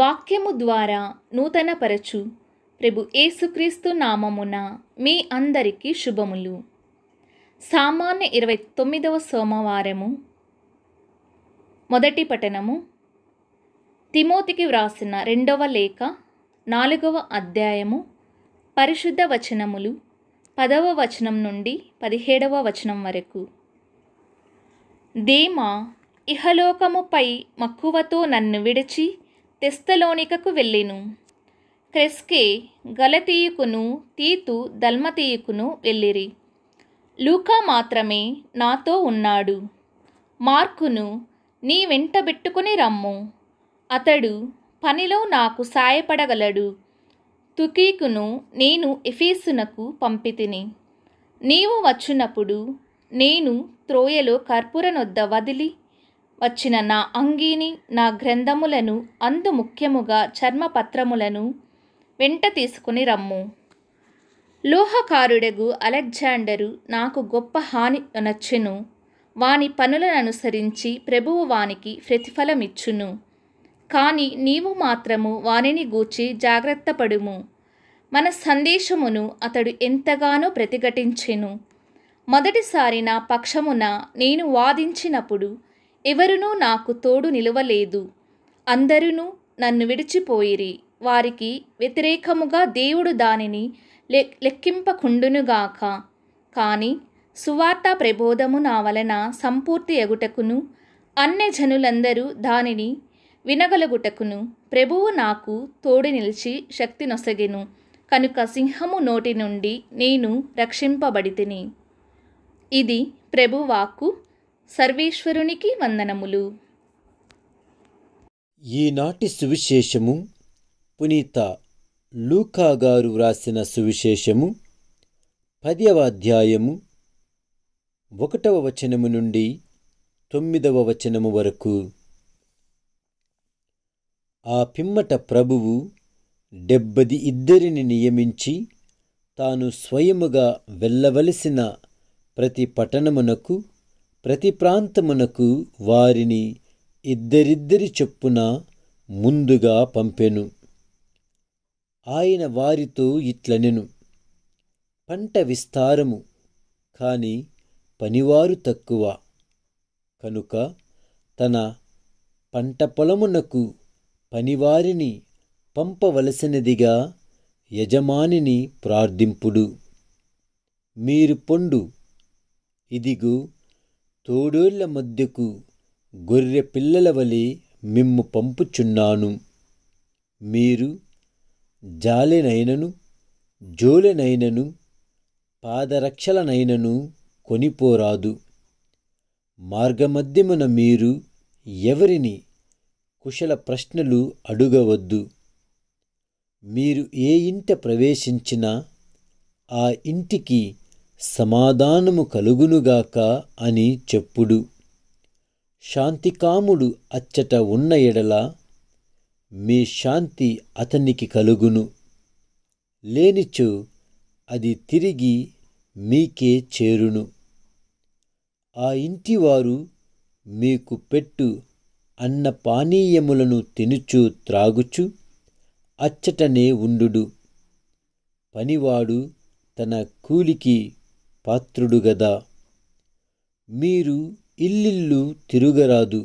వాక్యము ద్వారా నూతనపరచు ప్రభు ఏసుక్రీస్తు నామమున మీ అందరికీ శుభములు సామాన్య ఇరవై తొమ్మిదవ సోమవారము మొదటి పఠనము తిమోతికి వ్రాసిన రెండవ లేఖ నాలుగవ అధ్యాయము పరిశుద్ధ వచనములు పదవ వచనం నుండి పదిహేడవ వచనం వరకు దేమా ఇహలోకముపై మక్కువతో నన్ను విడిచి తెస్తలోనికకు వెళ్ళెను క్రెస్కే గలతీయుకును తీతు దల్మతీయుకును వెళ్ళిరి లూకా మాత్రమే నాతో ఉన్నాడు మార్కును నీ వెంటబెట్టుకుని రమ్ము అతడు పనిలో నాకు సాయపడగలడు తుకీకును నేను ఎఫీసునకు పంపితిని నీవు వచ్చినప్పుడు నేను త్రోయలో కర్పూరనొద్ద వదిలి వచ్చిన నా అంగీని నా గ్రంథములను అందు ముఖ్యముగా చర్మపత్రములను వెంట తీసుకుని రమ్ము లోహకారుడగు అలెగ్జాండరు నాకు గొప్ప హాని నచ్చును వాని పనులను అనుసరించి ప్రభువు వానికి ప్రతిఫలమిచ్చును కానీ నీవు మాత్రము వానిని గూర్చి జాగ్రత్త పడుము మన సందేశమును అతడు ఎంతగానో ప్రతిఘటించెను మొదటిసారి నా పక్షమున నేను వాదించినప్పుడు ఎవరునూ నాకు తోడు నిలవలేదు అందరూ నన్ను విడిచిపోయిరి వారికి వ్యతిరేకముగా దేవుడు దానిని లె లెక్కింపకుండునుగాక కానీ సువార్త ప్రబోధము నా వలన సంపూర్తి ఎగుటకును అన్ని జనులందరూ దానిని వినగలుగుటకును ప్రభువు నాకు తోడు నిలిచి శక్తి నొసగెను కనుక సింహము నోటి నుండి నేను రక్షింపబడితిని ఇది ప్రభువాకు సర్వేశ్వరునికి వందనములు ఈనాటి సువిశేషము పునీత లూకా గారు వ్రాసిన సువిశేషము పదవ అధ్యాయము ఒకటవ వచనము నుండి తొమ్మిదవ వచనము వరకు ఆ పిమ్మట ప్రభువు డెబ్బది ఇద్దరిని నియమించి తాను స్వయముగా వెళ్ళవలసిన ప్రతి పట్టణమునకు ప్రతి ప్రాంతమునకు వారిని ఇద్దరిద్దరి చొప్పున ముందుగా పంపెను ఆయన వారితో ఇట్లనెను పంట విస్తారము కాని పనివారు తక్కువ కనుక తన పంట పొలమునకు పనివారిని పంపవలసినదిగా యజమానిని ప్రార్థింపుడు మీరు పొండు ఇదిగో తోడేళ్ల మధ్యకు గొర్రె పిల్లల వలె మిమ్ము పంపుచున్నాను మీరు జాలెనైనను జోలెనైనను పాదరక్షలనైనను కొనిపోరాదు మార్గమధ్యమున మీరు ఎవరిని కుశల ప్రశ్నలు అడుగవద్దు మీరు ఏ ఇంట ప్రవేశించినా ఆ ఇంటికి సమాధానము కలుగునుగాక అని చెప్పుడు శాంతికాముడు అచ్చట ఉన్న ఎడల మీ శాంతి అతనికి కలుగును లేనిచో అది తిరిగి మీకే చేరును ఆ ఇంటివారు మీకు పెట్టు అన్న పానీయములను తినుచు త్రాగుచు అచ్చటనే ఉండు పనివాడు తన కూలికి పాత్రుడు గదా మీరు ఇల్లిల్లు తిరుగరాదు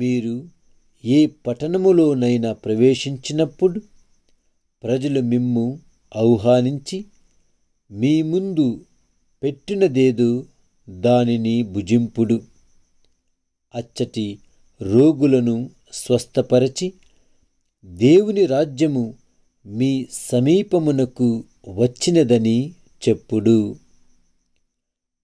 మీరు ఏ పట్టణములోనైనా ప్రవేశించినప్పుడు ప్రజలు మిమ్ము ఆహ్వానించి మీ ముందు పెట్టినదేదో దానిని భుజింపుడు అచ్చటి రోగులను స్వస్థపరచి దేవుని రాజ్యము మీ సమీపమునకు వచ్చినదని చెప్పుడు